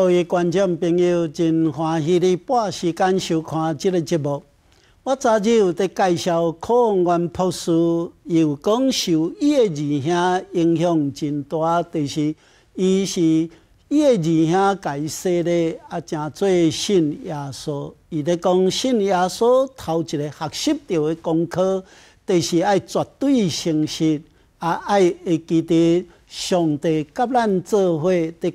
各位观众朋友，真欢喜哩，半时间收看这个节目。我早日有在介绍，孔元博士有讲受叶二兄影响真大，著是伊是叶二兄介说咧，啊，真做信耶稣，伊在讲信耶稣，头一个学习到的功课，著是爱绝对诚实，啊，爱会记得。上帝甲咱做伙，伫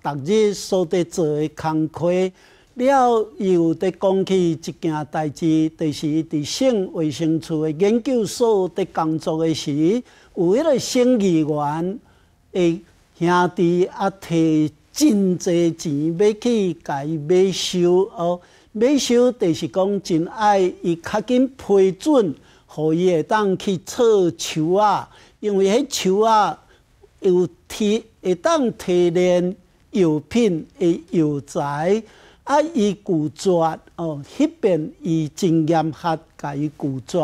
看逐日所伫做诶工课了，又伫讲起一件代志，就是伫省卫生处诶研究所伫工作诶时，有迄个省议员，诶兄弟啊，摕真侪钱要去甲伊买树哦，买树就是讲真爱，伊较紧批准，互伊会当去采树啊，因为迄树啊。有提会当提炼药品的药材，啊，伊拒绝哦，迄边伊真严喝，甲伊拒绝。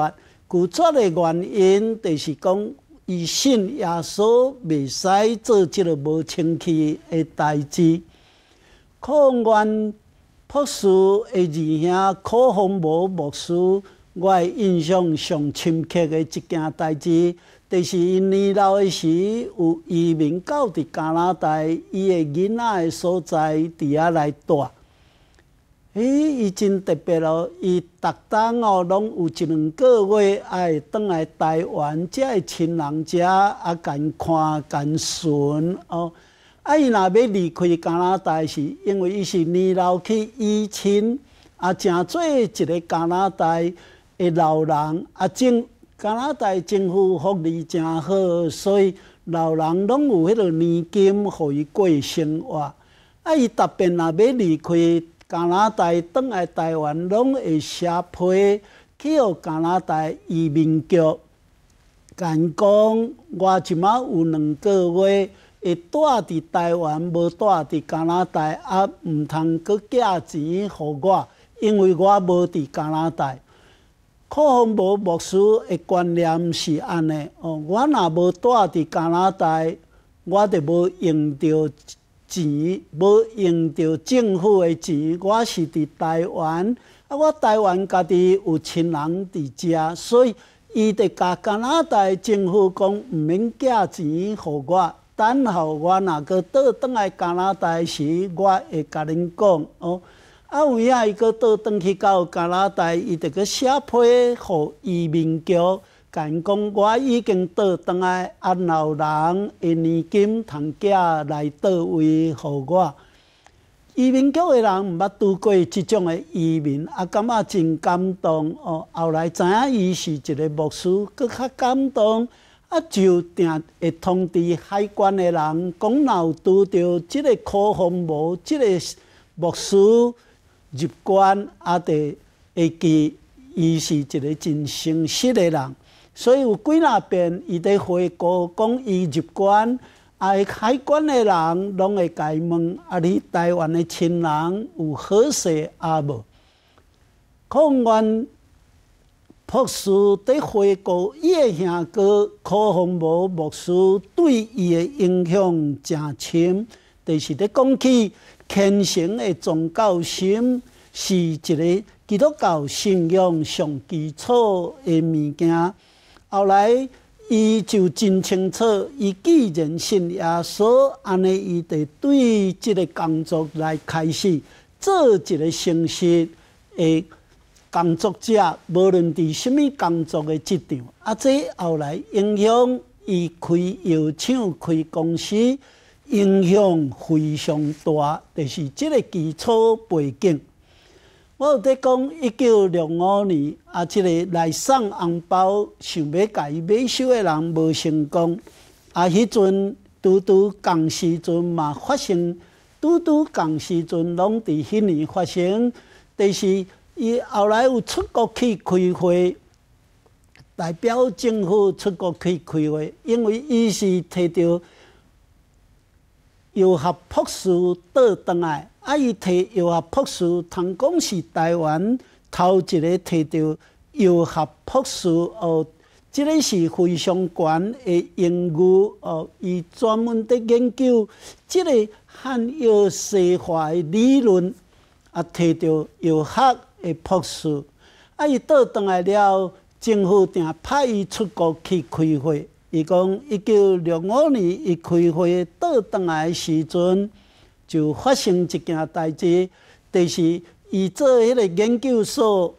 拒绝的原因就是讲，伊信耶稣，袂使做即个无清气的代志。可愿博士的二兄考方无牧师，我印象上深刻的一件代志。是伊年老的时有移民到伫加拿大，伊的囡仔的所在伫啊来住。伊伊真特别咯，伊逐当哦，拢有一两个月爱返来台湾，遮个亲人遮啊，敢看敢顺哦。啊，伊若要离开加拿大是，因为伊是年老去移亲，啊，正做一个加拿大的老人，啊，正。加拿大政府福利真好，所以老人拢有迄个年金，互伊过生活。啊，伊特别若要离开加拿大，转来台湾，拢会写批去互加拿大移民局讲，我即马有两个月会住伫台湾，无住伫加拿大，啊，毋通阁寄钱予我，因为我无伫加拿大。好，方无牧师诶观念是安尼哦，我若无住伫加拿大，我就无用着钱，无用着政府诶钱。我是伫台湾，啊，我台湾家己有亲人伫遮，所以伊得甲加拿大政府讲，毋免寄钱互我。等候我若去倒倒来加拿大时，我会甲恁讲哦。啊，有影伊阁倒转去到加拿大，伊着阁写批互移民局，讲讲我已经倒转来，啊，老人诶，年金通寄来倒位互我。移民局诶人毋捌拄过即种诶移民，啊，感觉真感动哦。后来知影伊是一个牧师，搁较感动。啊，就定会通知海关诶人，讲若有拄着即个口风无，即个牧师。入关也得会记，伊是一个真诚实的人，所以有几那遍伊伫回国讲伊入关，啊，海关的人拢会介问啊，你台湾的亲人有好势啊无？抗原朴树伫回国，叶贤哥、柯虹无木树对伊的影响诚深，但是伫讲起。虔诚的宗教心是一个基督教信仰上基础的物件。后来，伊就真清楚，伊既然信耶稣，安尼伊得对即个工作来开始做一个诚实的工作者，无论伫什物工作的职场。啊，这后来影响伊开药厂、开公司。影响非常大，就是即个基础背景。我有在讲一九六五年，啊，即个来送红包、想要甲伊买手的人无成功。啊，迄阵拄拄共时阵嘛发生，拄拄共时阵拢伫迄年发生。但是，伊后来有出国去开会，代表政府出国去开会，因为伊是摕到。药学博士倒转来，啊！伊提药学博士，通讲是台湾头一个提到药学博士哦，即个是非常悬的荣誉哦。伊专门在研究即个汉药西化的理论，啊，提到药学的博士，啊，伊倒转来了，政府定派伊出国去开会。伊讲，一九六五年伊开会倒当来时阵，就发生一件代志。就是伊做迄个研究所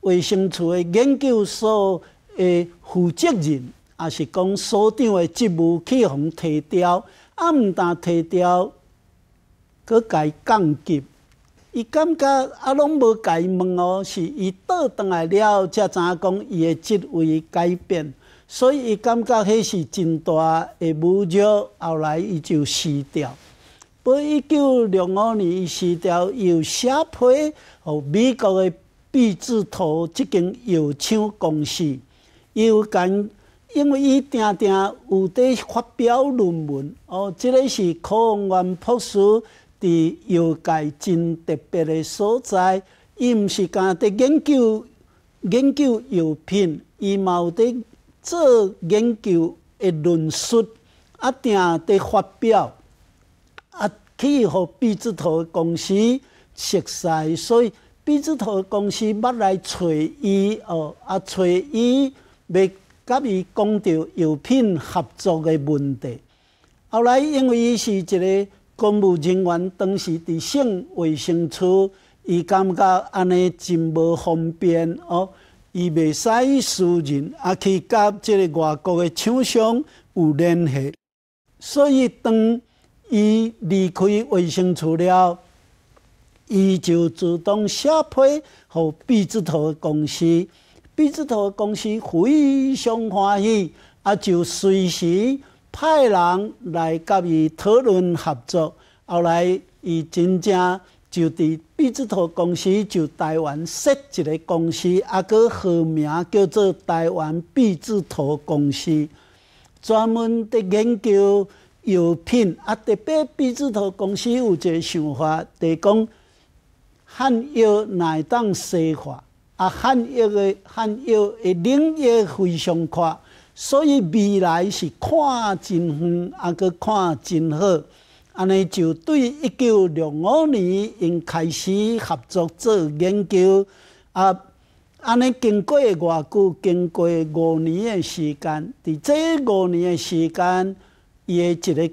卫生处的研究所的负责人，也是讲所长的职务去互提掉，啊，毋但提掉，佫改降级。伊感觉啊，拢无家问哦，是伊倒当来了才知影讲伊的职位改变。所以伊感觉迄是真大，诶侮辱，后来伊就死掉。不，一九六五年伊死掉，由写批和美国诶毕治图》即间药厂公司，又干，因为伊定定有伫发表论文。哦，即个是科研博士，伫药界真特别的所在。伊毋是干伫研究，研究药品，伊嘛有伫做研究的论述啊，定伫发表啊，去互彼只头公司熟悉，所以彼只头公司要来找伊哦，啊，找伊要甲伊讲着药品合作诶问题。后来因为伊是一个公务人员，当时伫省卫生处，伊感觉安尼真无方便哦。伊袂使私人，啊，去甲即个外国的厂商有联系，所以当伊离开卫生处了，伊就自动下批，互鼻子头公司，鼻子头公司非常欢喜，啊，就随时派人来甲伊讨论合作，后来伊真正。就伫币之图公司，就台湾设一个公司，啊，佮好名叫做台湾币之图公司，专门伫研究药品。啊，特别币之图公司有一个想法，就讲汉药乃当西化，啊，汉药个汉药个领域非常宽，所以未来是看真远，啊，佮看真好。安尼就对一九六五年因开始合作做研究，啊，安尼经过偌久？经过五年诶时间，伫这五年诶时间，伊诶一个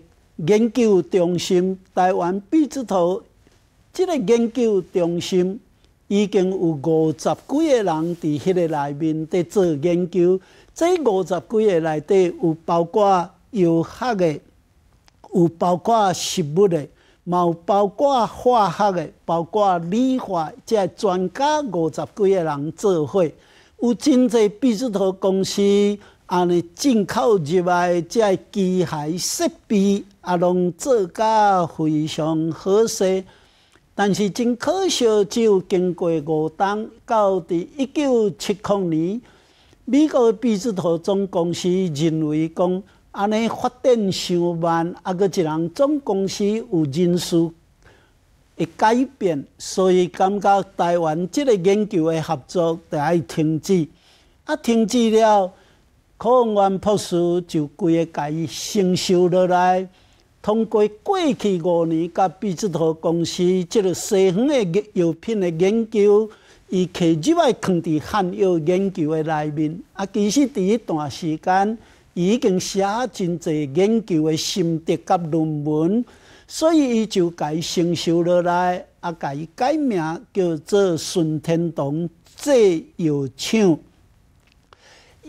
研究中心，台湾笔之头，即个研究中心已经有五十几个人伫迄个内面伫做研究，这五十几个内底有包括游学诶。有包括食物的，嘛有包括化学的，包括理化，即专家五十几个人做伙，有真侪半导体公司，安尼进口入来即机械设备，啊，拢做甲非常好势。但是真可惜，就经过五档，到伫一九七零年，美国的半导体总公司认为讲。安尼发展上慢，啊，佮一人总公司有人事会改变，所以感觉台湾即个研究的合作就爱停止。啊，停止了，可园博士就规个家己承受落来。通过过去五年，甲比此头公司即个西方的药品的研究，伊摕入来放伫汉药研究的内面。啊，其实伫一段时间。已经写真侪研究的心得甲论文，所以伊就改承受落来，也改改名叫做顺天堂制药厂。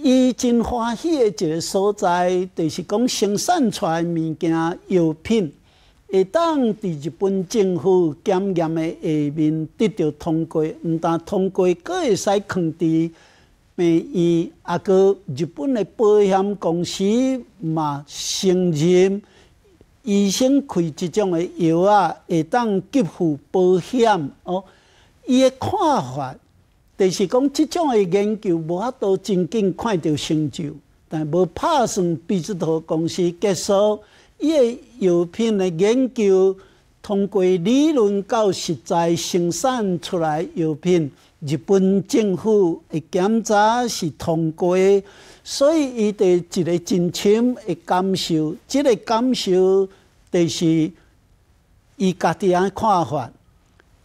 伊真欢喜一个所在，就是讲生产出物件药品，会当伫日本政府检验的下面得到通过，毋但通过，阁会使降低。病伊啊，个日本的保险公司嘛承认，医生开即种的药啊会当给付保险哦。伊的看法，著是讲即种的研究无法度真正看到成就，但无拍算比即套公司结束。伊的药品的研究，通过理论到实在生产出来药品。日本政府的检查是通过，所以伊的一个真情的感受，即个感受就是伊家己安看法。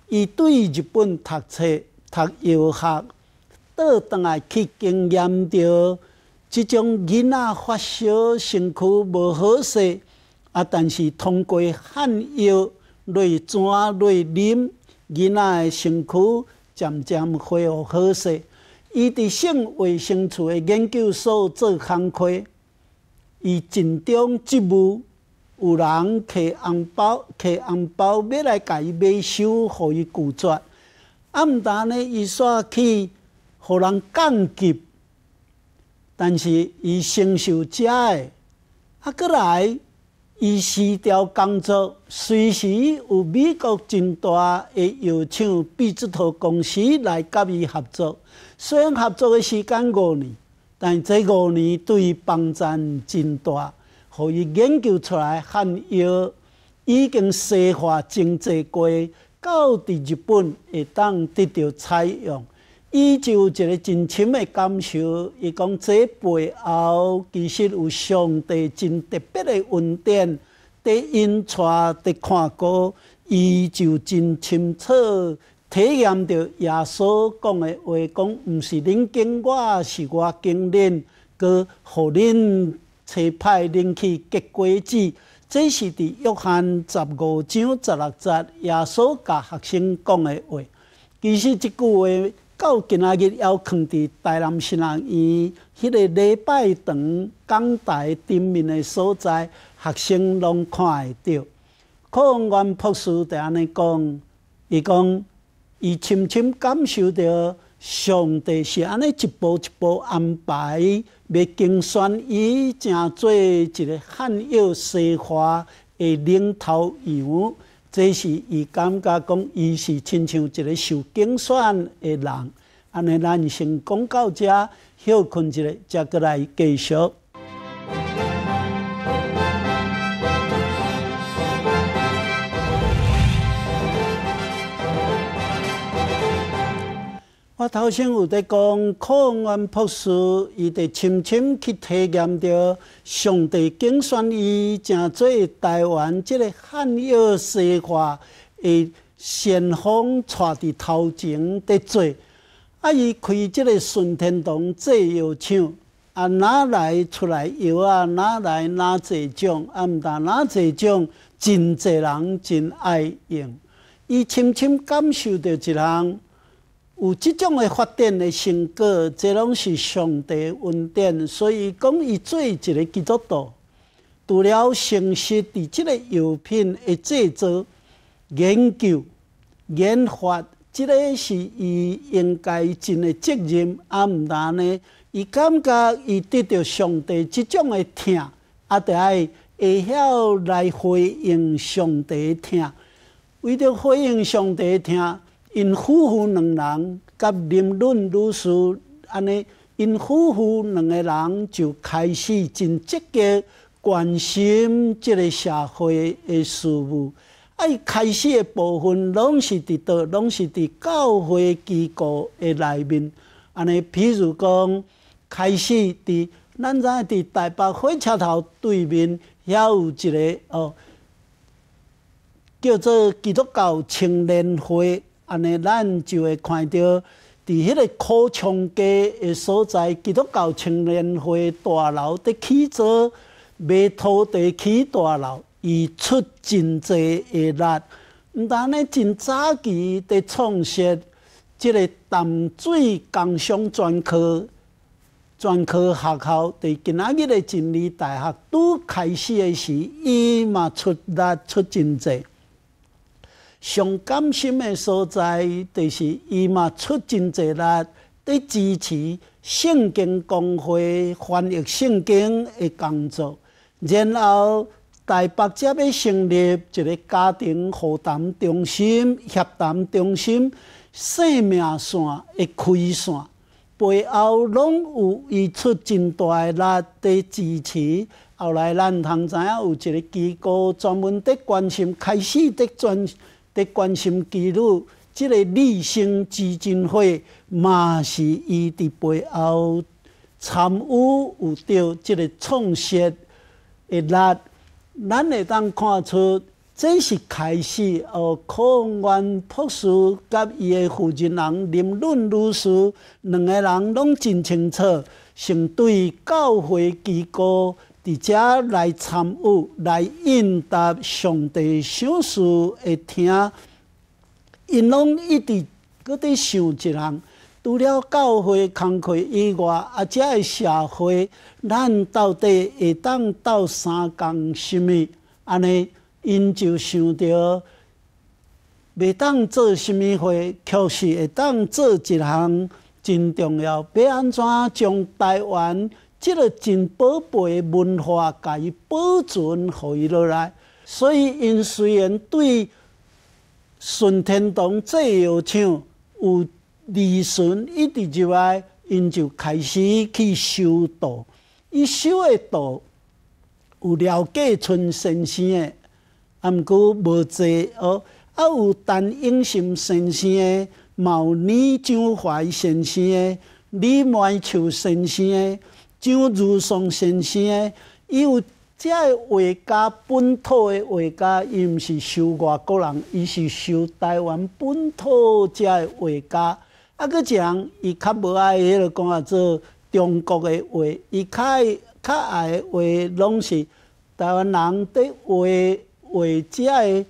伊对日本读册、读药学，倒当来去经验到，即种囡仔发烧，身躯无好势啊。但是通过汉药来怎来啉，囡仔的身躯。渐渐恢复好势，伊伫省卫生处的研究所做工课，伊尽忠职务，有人摕红包，摕红包买来家己买手，互伊拒绝。啊，毋但呢，伊煞去互人降级，但是伊承受遮的，啊，过来。伊协调工作，随时有美国真大的药厂，逼这套公司来甲伊合作。虽然合作的时间五年，但这五年对帮助真大，互伊研究出来汉药已经西化真济过，到伫日本会当得到采用。伊就一个真深的感受，伊讲这背后其实有上帝真特别的恩典，对因带的看过，伊就真清楚体验到耶稣讲的话，讲毋是恁经我是我经恁，佮互恁切派恁去结果子，这是伫约翰十五章十六节，耶稣教学生讲的话。其实即句话。到今仔日，还藏伫台南市立医院迄个礼拜堂讲台顶面的所在，学生拢看会到。科员博士就安尼讲，伊讲伊深深感受到上帝是安尼一步一步安排，要精选伊正做一个罕有生活的领头羊。这是伊感觉讲，伊是亲像一个受精选的人，安尼咱先讲到遮，休困一下，再过来继续。我头先有在讲，靠安博士，伊在深深去体验到上帝拣选伊，正做台湾即个汉药西化诶先锋，带伫头前在做。啊，伊开即个顺天堂制药厂，啊，哪来出来药啊？哪来哪侪种？啊，毋但哪侪种，真侪人真爱用。伊深深感受到一人。有即种诶发展诶成果，即拢是上帝恩典。所以讲，伊做一个基督徒，除了诚实伫即个药品诶制造、研究、研发，即个是伊应该尽诶责任。啊，毋单呢，伊感觉伊得到上帝即种诶疼，啊，得爱会晓来回应上帝疼，为着回应上帝疼。因夫妇两人甲林顿女士安尼，因夫妇两个人就开始真积极关心即个社会的事务。啊，伊开始的部分拢是伫倒，拢是伫教会机构的内面安尼。譬如讲，开始伫咱在伫台北火车头对面，遐有一个哦，叫做基督教青年会。安尼，咱就会看到伫迄个考冲街的所在，基督教青年会大楼伫起造，未土地起大楼，伊出真济的力。毋但呢，真早期伫创设即个淡水工商专科专科学校，伫今仔日的真理大学，拄开始的时，伊嘛出力出真济。上感心的所在，就是伊嘛出真济力伫支持圣经公会翻译圣经的工作。然后台北则欲成立一个家庭负担中心、协谈中心、生命线的开线，背后拢有伊出真大诶力伫支持。后来咱通知影有一个机构专门伫关心，开始伫专。伫关心记录，即个立新基金会嘛是伊伫背后参与有着即个创设，一力，咱会当看出这是开始。而科源博士甲伊的负责人林润女士两个人拢真清楚，想对教会机构。伫遮来参与、来应答上帝小事的听，因拢一直伫想一项，除了教会工课以外，啊，遮这社会咱到底会当斗三工什物？安尼，因就想着，袂当做什物会，却是会当做一项真重要，要安怎将台湾？即个真宝贝文化，家伊保存，互伊落来。所以，因虽然对顺天堂这药厂有利润，一直入来，因就开始去修道。伊修的道有廖继春先生的，啊，毋过无济哦，还有陈应心先生的、毛李章怀先生的、李满秋先生的。像如松先生，伊有只画家，本土的画家，伊毋是收外国人，伊是收台湾本土只画家。啊，佮讲伊较无爱，迄落讲啊，做中国的画，伊较爱较爱画拢是台湾人的画，画遮的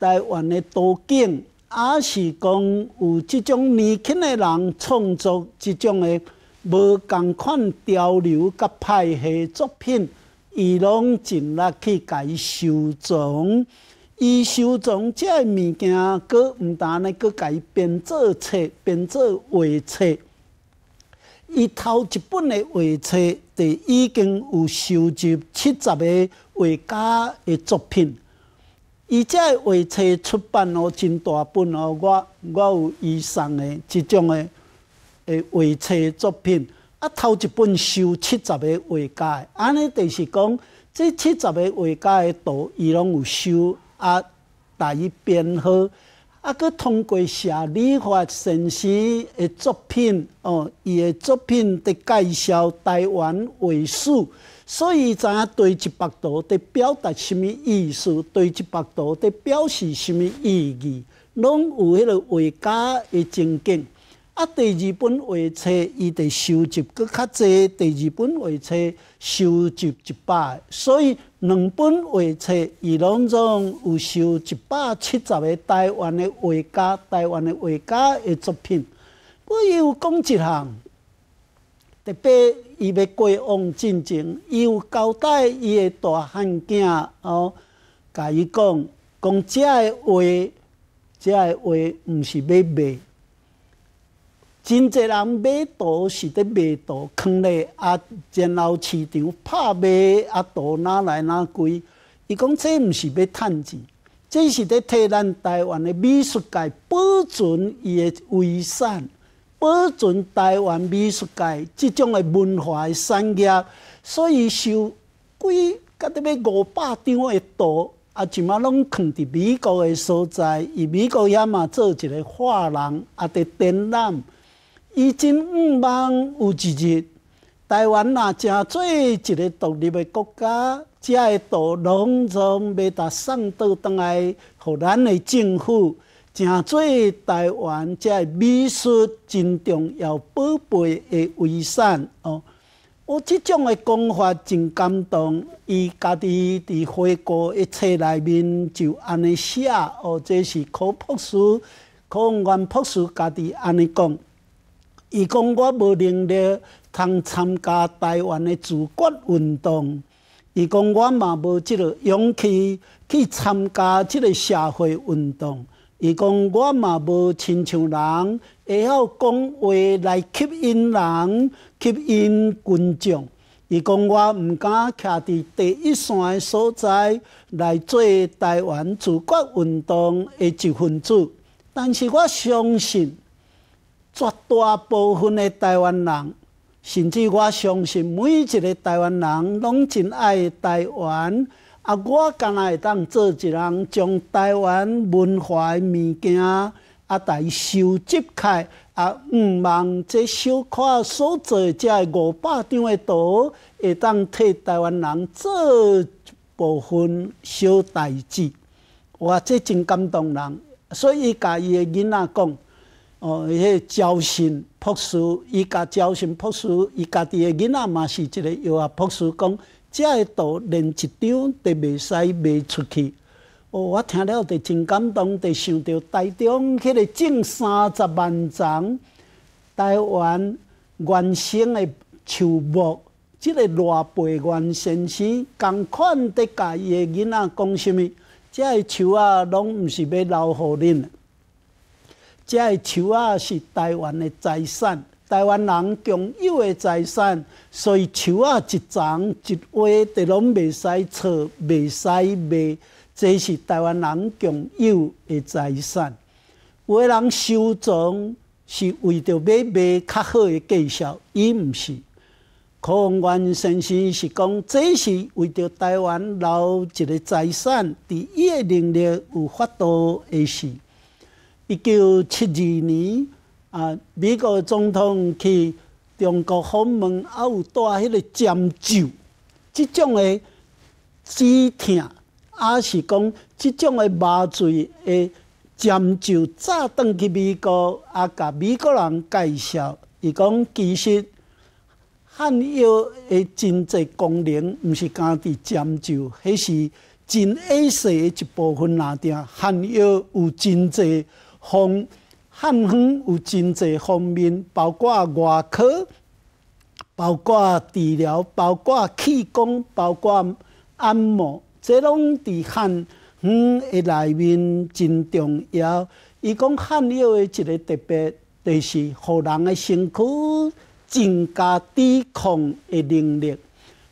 台湾的图景，啊，是讲有即种年轻的人创作即种的。无共款交流甲派系作品，伊拢尽力去甲伊收藏。伊收藏这物件，佫毋但呢，佫伊编做册，编做画册。伊头一本的画册，就已经有收集七十个画家的作品。伊这画册出版后，真大本哦！我我有伊送的即种的。诶，画册作品啊，头一本收七十个画家，安尼就是讲，这七十个画家的图，伊拢有收啊，大伊编好，啊，佮通过写、理、画、先生的作品，哦，伊的作品的介绍，台湾画史，所以知影对一幅图伫表达什物意思，对一幅图伫表示什物意义，拢有迄个画家的情景。啊，第二本画册伊得收集搁较济，第二本画册收集一百，所以两本画册伊拢总有收一百七十个台湾的画家、台湾的画家的作品。伊有讲一项，特别伊要过往进前，伊有交代伊的大汉囝哦，甲伊讲，讲遮话，画，的画毋是要卖。真侪人买图是伫卖图，坑咧啊，然后市场拍卖啊，图哪来哪贵。伊讲这毋是欲趁钱，这是伫替咱台湾的美术界保存伊的遗产，保存台湾美术界即种的文化的产业。所以收几，甲得欲五百张的图，啊，即嘛拢藏伫美国的所在。伊美国也嘛做一个画廊，啊，伫展览。伊真毋茫有一日，台湾若正做一个独立的国家，则会到拢从表达送倒倒来，互咱的政府正做台湾只个美术真重要宝贝的遗产哦。我即种的讲法真感动，伊家己伫回顾一切内面就安尼写，哦，这是科博士、科幻科普家己安尼讲。伊讲我无能力通参加台湾的自觉运动，伊讲我嘛无即个勇气去参加即个社会运动，伊讲我嘛无亲像人会晓讲话来吸引人、吸引群众，伊讲我毋敢徛伫第一线的所在来做台湾自觉运动的一份子，但是我相信。绝大部分的台湾人，甚至我相信每一个台湾人拢真爱台湾。啊，我干那会当做一人将台湾文化物件啊伊收集开，啊，毋望这小可所做只五百张的图会当替台湾人做一部分小代志，我这真感动人。所以家伊的囡仔讲。哦，迄个招信朴实，伊家招信朴实，伊家己个囡仔嘛是一个又啊朴讲遮只会连一场，都袂使卖出去。哦，我听了就真感动，就想到台中迄个种三十万丛台湾原生的树木，即个罗培原先生共款伫家己个囡仔讲啥物？遮诶树啊，拢毋是要留互恁。即个树啊是台湾的财产，台湾人共有的财产，所以树啊一丛一花，都拢未使拆、未使卖。这是台湾人共有的财产。有的人收藏是为着买卖较好的技巧，伊毋是。孔元先生是讲，这是为着台湾留一个财产，伊的能力有法度的事。一九七二年，啊，美国总统去中国访问，啊有带迄个针灸。即种诶止痛，啊是讲即种诶麻醉诶针灸，早登去美国，啊，甲美国人介绍，伊讲其实汉药诶真侪功能，毋是家己针灸，迄是真 A 诶一部分内定。汉药有真侪。方汉方有真侪方面，包括外科、包括治疗、包括气功、包括按摩，这拢伫汉方的内面真重要。伊讲汉药的一个特别，就是予人的身躯增加抵抗的能力，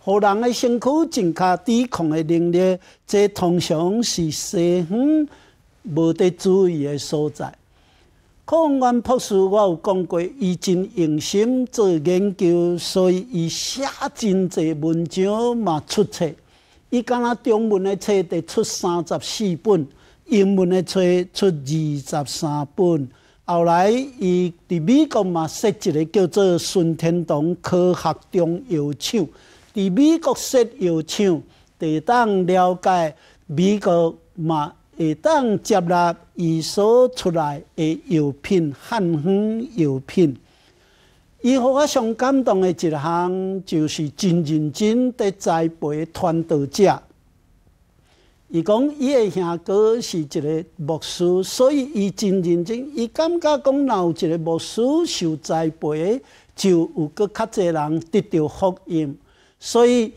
予人的身躯增加抵抗的能力，这通常是西方。无得注意诶所在。康恩博士，我有讲过，伊真用心做研究，所以伊写真侪文章嘛出册。伊敢若中文诶册得出三十四本，英文诶册出二十三本。后来伊伫美国嘛设一个叫做孙天堂科学中药厂，伫美国设要厂，得当了解美国嘛。会当接纳伊所出来的药品、汉方药品。伊互我上感动的一行，就是真认真在栽培传道者。伊讲，伊的哥哥是一个牧师，所以伊真认真。伊感觉讲，有一个牧师受栽培，就有搁较侪人得到福音，所以。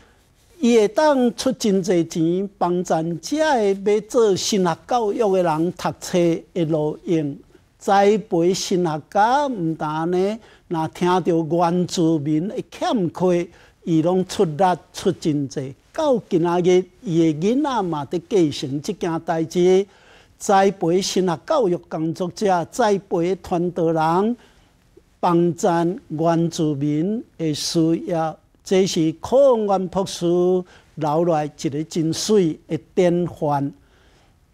伊会当出真济钱，帮咱只个要做新学教育嘅人读册一路用，栽培新学教唔单呢，若听到原住民会欠亏，伊拢出力出真济。到今仔日，伊个囡仔嘛伫继承即件代志，栽培新学教育工作者，栽培团队人，帮咱原住民嘅需要。这是恩源博士留来一个真水的典范。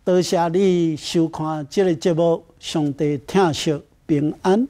多谢你收看这个节目，上帝疼惜平安。